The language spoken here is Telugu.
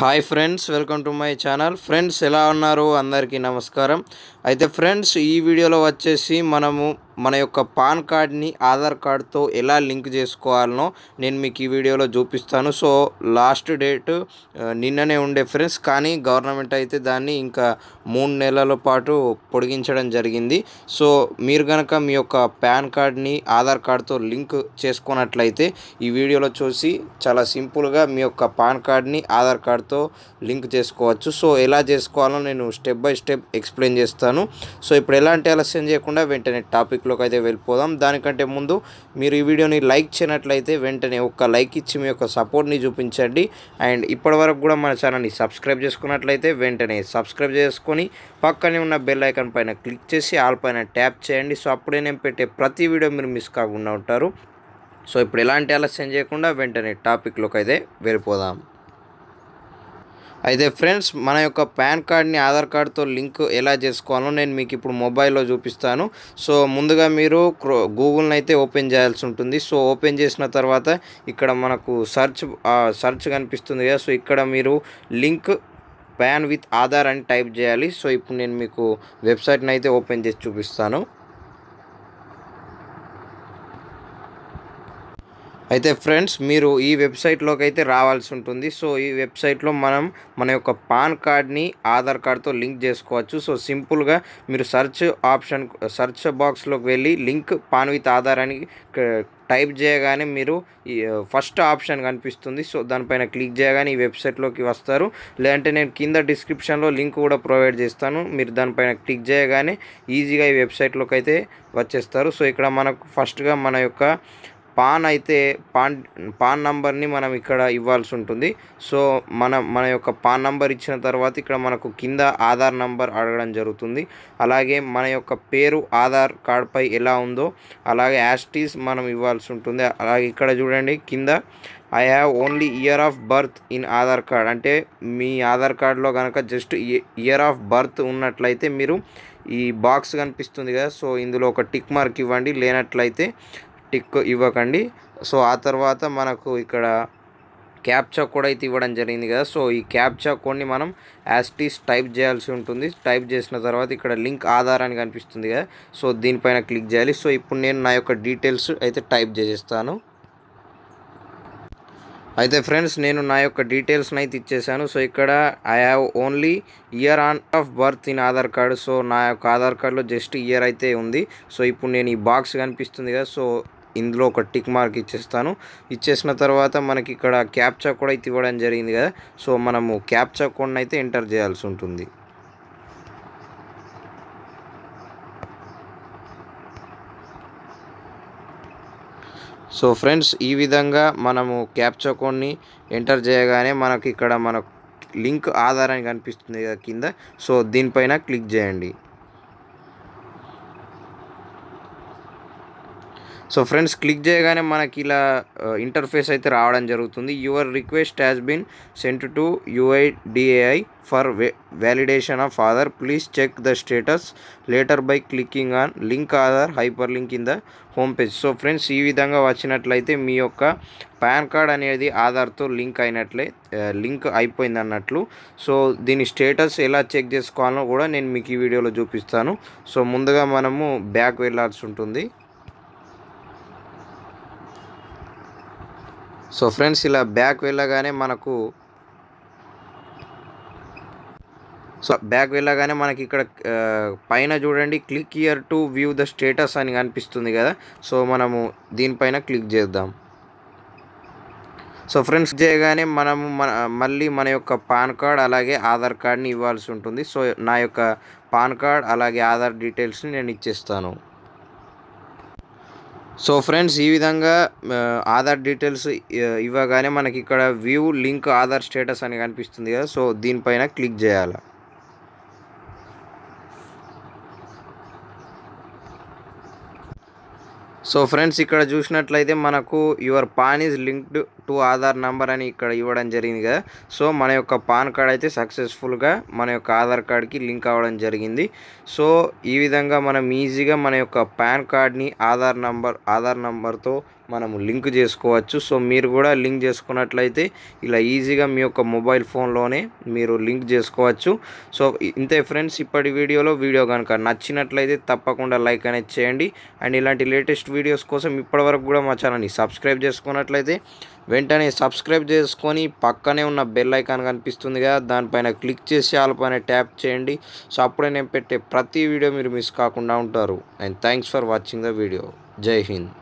hi friends welcome to my channel friends ఎలా ఉన్నారు అందరికీ నమస్కారం అయితే ఫ్రెండ్స్ ఈ వీడియోలో వచ్చేసి మనము మన యొక్క పాన్ కార్డ్ని ఆధార్ కార్డ్తో ఎలా లింక్ చేసుకోవాలనో నేను మీకు ఈ వీడియోలో చూపిస్తాను సో లాస్ట్ డేట్ నిన్ననే ఉండే ఫ్రెండ్స్ కానీ గవర్నమెంట్ అయితే దాన్ని ఇంకా మూడు నెలల పాటు పొడిగించడం జరిగింది సో మీరు కనుక మీ యొక్క పాన్ కార్డ్ని ఆధార్ కార్డ్తో లింక్ చేసుకున్నట్లయితే ఈ వీడియోలో చూసి చాలా సింపుల్గా మీ యొక్క పాన్ కార్డ్ని ఆధార్ కార్డ్తో లింక్ చేసుకోవచ్చు సో ఎలా చేసుకోవాలో నేను స్టెప్ బై స్టెప్ ఎక్స్ప్లెయిన్ చేస్తాను సో ఇప్పుడు ఎలాంటి ఆలస్యం చేయకుండా వెంటనే టాపిక్ టాపిక్లోకి అయితే వెళ్ళిపోదాం దానికంటే ముందు మీరు ఈ వీడియోని లైక్ చేయనట్లయితే వెంటనే ఒక్క లైక్ ఇచ్చి మీ యొక్క సపోర్ట్ని చూపించండి అండ్ ఇప్పటివరకు కూడా మన ఛానల్ని సబ్స్క్రైబ్ చేసుకున్నట్లయితే వెంటనే సబ్స్క్రైబ్ చేసుకొని పక్కనే ఉన్న బెల్ ఐకన్ పైన క్లిక్ చేసి ఆల్ పైన ట్యాప్ చేయండి సో అప్పుడే నేను పెట్టే ప్రతి వీడియో మీరు మిస్ కాకుండా ఉంటారు సో ఇప్పుడు ఎలాంటి ఆలస్యం చేయకుండా వెంటనే టాపిక్లోకి అయితే వెళ్ళిపోదాం అయితే ఫ్రెండ్స్ మన యొక్క పాన్ కార్డ్ని ఆధార్ కార్డ్తో లింక్ ఎలా చేసుకోవాలో నేను మీకు ఇప్పుడు మొబైల్లో చూపిస్తాను సో ముందుగా మీరు గూగుల్ని అయితే ఓపెన్ చేయాల్సి ఉంటుంది సో ఓపెన్ చేసిన తర్వాత ఇక్కడ మనకు సర్చ్ సర్చ్ కనిపిస్తుంది కదా సో ఇక్కడ మీరు లింక్ ప్యాన్ విత్ ఆధార్ అని టైప్ చేయాలి సో ఇప్పుడు నేను మీకు వెబ్సైట్ని అయితే ఓపెన్ చేసి చూపిస్తాను అయితే ఫ్రెండ్స్ మీరు ఈ వెబ్సైట్లోకి అయితే రావాల్సి ఉంటుంది సో ఈ వెబ్సైట్లో మనం మన యొక్క పాన్ కార్డ్ని ఆధార్ కార్డ్తో లింక్ చేసుకోవచ్చు సో సింపుల్గా మీరు సెర్చ్ ఆప్షన్ సెర్చ్ బాక్స్లోకి వెళ్ళి లింక్ పాన్ విత్ ఆధార్ అని టైప్ చేయగానే మీరు ఫస్ట్ ఆప్షన్ కనిపిస్తుంది సో దానిపైన క్లిక్ చేయగానే ఈ వెబ్సైట్లోకి వస్తారు లేదంటే నేను కింద డిస్క్రిప్షన్లో లింక్ కూడా ప్రొవైడ్ చేస్తాను మీరు దానిపైన క్లిక్ చేయగానే ఈజీగా ఈ వెబ్సైట్లోకి అయితే వచ్చేస్తారు సో ఇక్కడ మనకు ఫస్ట్గా మన యొక్క పాన్ అయితే పాన్ పాన్ నంబర్ని మనం ఇక్కడ ఇవ్వాల్సి ఉంటుంది సో మన మన యొక్క పాన్ నంబర్ ఇచ్చిన తర్వాత ఇక్కడ మనకు కింద ఆధార్ నంబర్ అడగడం జరుగుతుంది అలాగే మన యొక్క పేరు ఆధార్ కార్డ్పై ఎలా ఉందో అలాగే యాస్టీస్ మనం ఇవ్వాల్సి ఉంటుంది అలాగే ఇక్కడ చూడండి కింద I have only year of birth in Aadhaar card అంటే మీ ఆధార్ కార్డ్లో కనుక జస్ట్ ఇయర్ ఆఫ్ బర్త్ ఉన్నట్లయితే మీరు ఈ బాక్స్ కనిపిస్తుంది కదా సో ఇందులో ఒక టిక్ మార్క్ ఇవ్వండి లేనట్లయితే టిక్ ఇవ్వకండి సో ఆ తర్వాత మనకు ఇక్కడ క్యాప్చా కూడా అయితే ఇవ్వడం జరిగింది కదా సో ఈ క్యాప్చా కోడ్ని మనం యాస్టీస్ టైప్ చేయాల్సి ఉంటుంది టైప్ చేసిన తర్వాత ఇక్కడ లింక్ ఆధారానికి కనిపిస్తుంది కదా సో దీనిపైన క్లిక్ చేయాలి సో ఇప్పుడు నేను నా యొక్క డీటెయిల్స్ అయితే టైప్ చేసేస్తాను అయితే ఫ్రెండ్స్ నేను నా యొక్క డీటెయిల్స్ని అయితే ఇచ్చేసాను సో ఇక్కడ I have only year on of birth in Aadhaar card so నా యొక్క ఆధార్ కార్డులో జస్ట్ ఇయర్ అయితే ఉంది సో ఇప్పుడు నేను ఈ బాక్స్ కనిపిస్తుంది కదా సో ఇందులో ఒక టిక్ మార్క్ ఇచ్చేస్తాను ఇచ్చేసిన తర్వాత మనకి ఇక్కడ క్యాప్చా కూడా అయితే ఇవ్వడం జరిగింది కదా సో మనము క్యాప్చా కోడ్ని అయితే ఎంటర్ చేయాల్సి ఉంటుంది సో ఫ్రెండ్స్ ఈ విధంగా మనము క్యాప్చా కోడ్ని ఎంటర్ చేయగానే మనకి ఇక్కడ మనకు లింక్ ఆధారానికి కనిపిస్తుంది కదా కింద సో దీనిపైన క్లిక్ చేయండి సో ఫ్రెండ్స్ క్లిక్ చేయగానే మనకి ఇలా ఇంటర్ఫేస్ అయితే రావడం జరుగుతుంది your request has been sent to UIDAI for validation of Aadhaar please check the status later by clicking on link Aadhaar hyper link in the home page so friends ఈ విధంగా వచ్చినట్లయితే మీ యొక్క పాన్ కార్డ్ అనేది ఆధార్తో లింక్ అయినట్లే లింక్ అయిపోయింది అన్నట్లు సో దీని స్టేటస్ ఎలా చెక్ చేసుకోవాలో కూడా నేను మీకు ఈ వీడియోలో చూపిస్తాను సో ముందుగా మనము బ్యాక్ వెళ్ళాల్సి ఉంటుంది సో ఫ్రెండ్స్ ఇలా బ్యాక్ వెళ్ళగానే మనకు సో బ్యాక్ వెళ్ళగానే మనకి ఇక్కడ పైన చూడండి click here to view the status అని అనిపిస్తుంది కదా సో మనము దీనిపైన క్లిక్ చేద్దాం సో ఫ్రెండ్స్ చేయగానే మనము మన మళ్ళీ మన యొక్క పాన్ కార్డ్ అలాగే ఆధార్ కార్డ్ని ఇవ్వాల్సి ఉంటుంది సో నా యొక్క పాన్ కార్డ్ అలాగే ఆధార్ డీటెయిల్స్ని నేను ఇచ్చేస్తాను సో ఫ్రెండ్స్ ఈ విధంగా ఆధార్ డీటెయిల్స్ ఇవ్వగానే మనకి ఇక్కడ వ్యూ లింక్ ఆధార్ స్టేటస్ అని కనిపిస్తుంది కదా సో దీనిపైన క్లిక్ చేయాలి సో ఫ్రెండ్స్ ఇక్కడ చూసినట్లయితే మనకు your PAN is linked to Aadhaar number అని ఇక్కడ ఇవ్వడం జరిగింది కదా సో మన యొక్క పాన్ కార్డ్ అయితే సక్సెస్ఫుల్గా మన యొక్క ఆధార్ కార్డ్కి లింక్ అవ్వడం జరిగింది సో ఈ విధంగా మనం ఈజీగా మన యొక్క పాన్ కార్డ్ని ఆధార్ నంబర్ ఆధార్ నంబర్తో మనము లింక్ చేసుకోవచ్చు సో మీరు కూడా లింక్ చేసుకున్నట్లయితే ఇలా ఈజీగా మీ యొక్క మొబైల్ ఫోన్లోనే మీరు లింక్ చేసుకోవచ్చు సో ఇంతే ఫ్రెండ్స్ ఇప్పటి వీడియోలో వీడియో కనుక నచ్చినట్లయితే తప్పకుండా లైక్ అనేది చేయండి అండ్ ఇలాంటి లేటెస్ట్ వీడియోస్ కోసం ఇప్పటివరకు కూడా మా ఛానల్ని సబ్స్క్రైబ్ చేసుకున్నట్లయితే వెంటనే సబ్స్క్రైబ్ చేసుకొని పక్కనే ఉన్న బెల్ ఐకాన్ కనిపిస్తుంది కదా దానిపైన క్లిక్ చేసి వాళ్ళపైన ట్యాప్ చేయండి సో అప్పుడే నేను పెట్టే ప్రతి వీడియో మీరు మిస్ కాకుండా ఉంటారు and thanks for watching the video జై హింద్